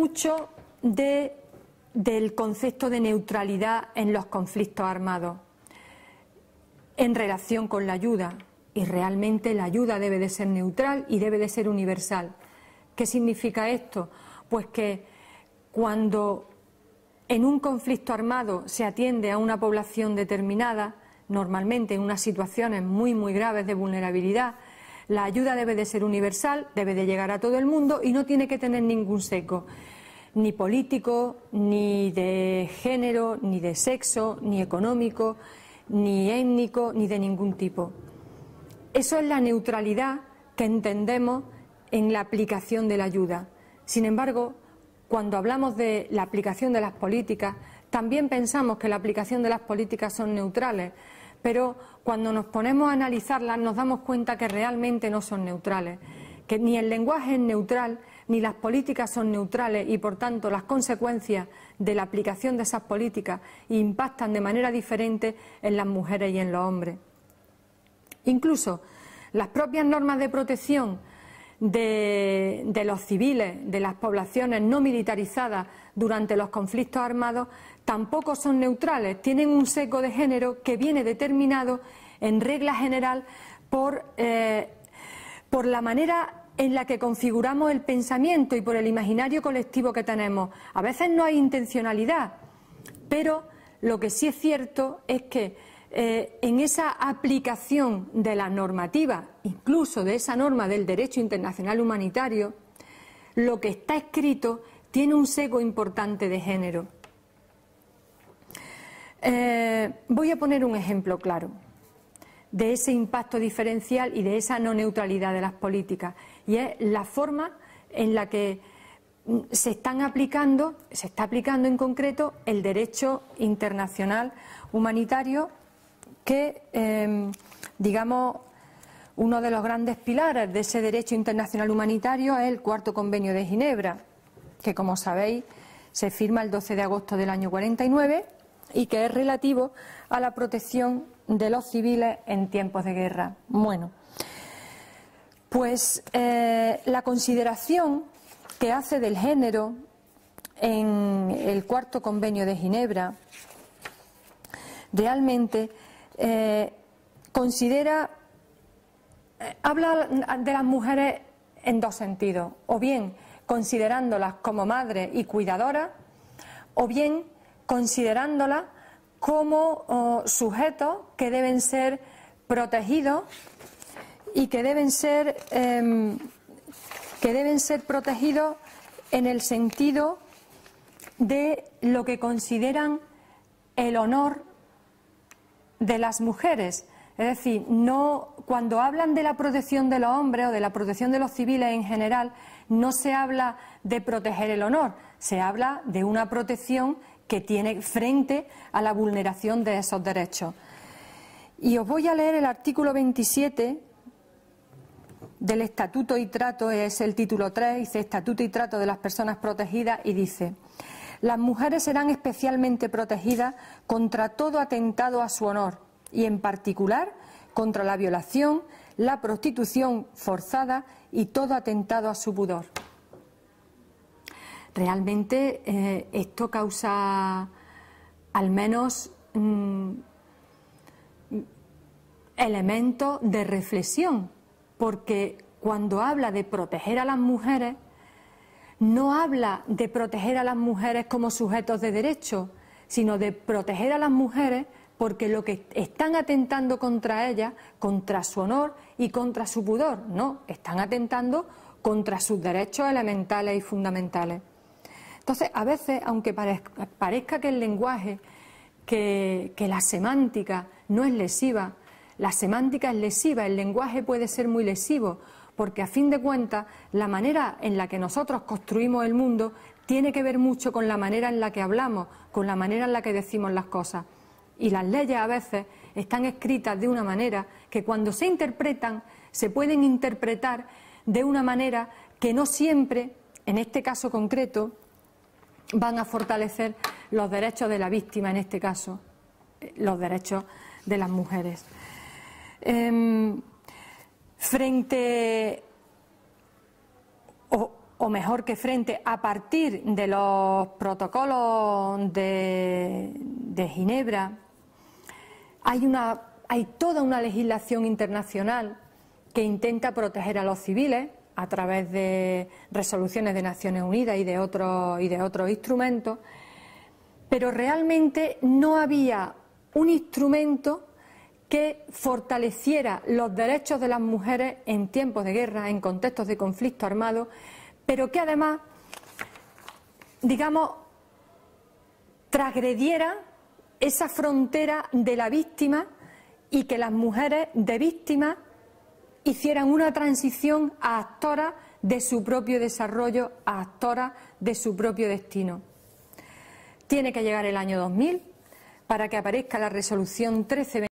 mucho del concepto de neutralidad en los conflictos armados en relación con la ayuda. Y realmente la ayuda debe de ser neutral y debe de ser universal. ¿Qué significa esto? Pues que cuando en un conflicto armado se atiende a una población determinada, normalmente en unas situaciones muy, muy graves de vulnerabilidad, la ayuda debe de ser universal, debe de llegar a todo el mundo y no tiene que tener ningún seco, ni político, ni de género, ni de sexo, ni económico, ni étnico, ni de ningún tipo. Eso es la neutralidad que entendemos en la aplicación de la ayuda. Sin embargo, cuando hablamos de la aplicación de las políticas, también pensamos que la aplicación de las políticas son neutrales pero cuando nos ponemos a analizarlas nos damos cuenta que realmente no son neutrales, que ni el lenguaje es neutral, ni las políticas son neutrales y, por tanto, las consecuencias de la aplicación de esas políticas impactan de manera diferente en las mujeres y en los hombres. Incluso las propias normas de protección de, los civiles, de las poblaciones no militarizadas durante los conflictos armados, tampoco son neutrales, tienen un seco de género que viene determinado en regla general por, eh, por la manera en la que configuramos el pensamiento y por el imaginario colectivo que tenemos. A veces no hay intencionalidad, pero lo que sí es cierto es que eh, en esa aplicación de la normativa, incluso de esa norma del derecho internacional humanitario, lo que está escrito tiene un sesgo importante de género. Eh, voy a poner un ejemplo claro de ese impacto diferencial y de esa no neutralidad de las políticas, y es la forma en la que mm, se están aplicando, se está aplicando en concreto el derecho internacional humanitario que, em, digamos, uno de los grandes pilares de ese derecho internacional humanitario es el Cuarto Convenio de Ginebra, que, como sabéis, se firma el 12 de agosto del año 49 y que es relativo a la protección de los civiles en tiempos de guerra. Bueno, pues eh, la consideración que hace del género en el Cuarto Convenio de Ginebra realmente eh, considera, eh, habla de las mujeres en dos sentidos, o bien considerándolas como madres y cuidadoras, o bien considerándolas como oh, sujetos que deben ser protegidos y que deben ser em, que deben ser protegidos en el sentido de lo que consideran el honor de las mujeres. Es decir, no, cuando hablan de la protección de los hombres o de la protección de los civiles en general, no se habla de proteger el honor, se habla de una protección que tiene frente a la vulneración de esos derechos. Y os voy a leer el artículo 27 del Estatuto y Trato, es el título 3, dice Estatuto y Trato de las Personas Protegidas y dice. Las mujeres serán especialmente protegidas contra todo atentado a su honor y, en particular, contra la violación, la prostitución forzada y todo atentado a su pudor. Realmente eh, esto causa al menos mm, elementos de reflexión, porque cuando habla de proteger a las mujeres, no habla de proteger a las mujeres como sujetos de derecho, sino de proteger a las mujeres porque lo que están atentando contra ellas, contra su honor y contra su pudor, no, están atentando contra sus derechos elementales y fundamentales. Entonces, a veces, aunque parezca, que el lenguaje, que la semántica no es lesiva, la semántica es lesiva, el lenguaje puede ser muy lesivo, porque a fin de cuentas la manera en la que nosotros construimos el mundo tiene que ver mucho con la manera en la que hablamos, con la manera en la que decimos las cosas. Y las leyes a veces están escritas de una manera que cuando se interpretan se pueden interpretar de una manera que no siempre, en este caso concreto, van a fortalecer los derechos de la víctima, en este caso, eh, los derechos de las mujeres. Em, frente, o, mejor que frente, a partir de los protocolos de, Ginebra, hay, una, hay toda una legislación internacional que intenta proteger a los civiles a través de resoluciones de Naciones Unidas y de otros y de otros instrumentos, pero realmente no había un instrumento que fortaleciera los derechos de las mujeres en tiempos de guerra, en contextos de conflicto armado, pero que además, digamos, transgrediera esa frontera de la víctima y que las mujeres de víctima hicieran una transición a actoras de su propio desarrollo, a actoras de su propio destino. Tiene que llegar el año 2000 para que aparezca la resolución 13.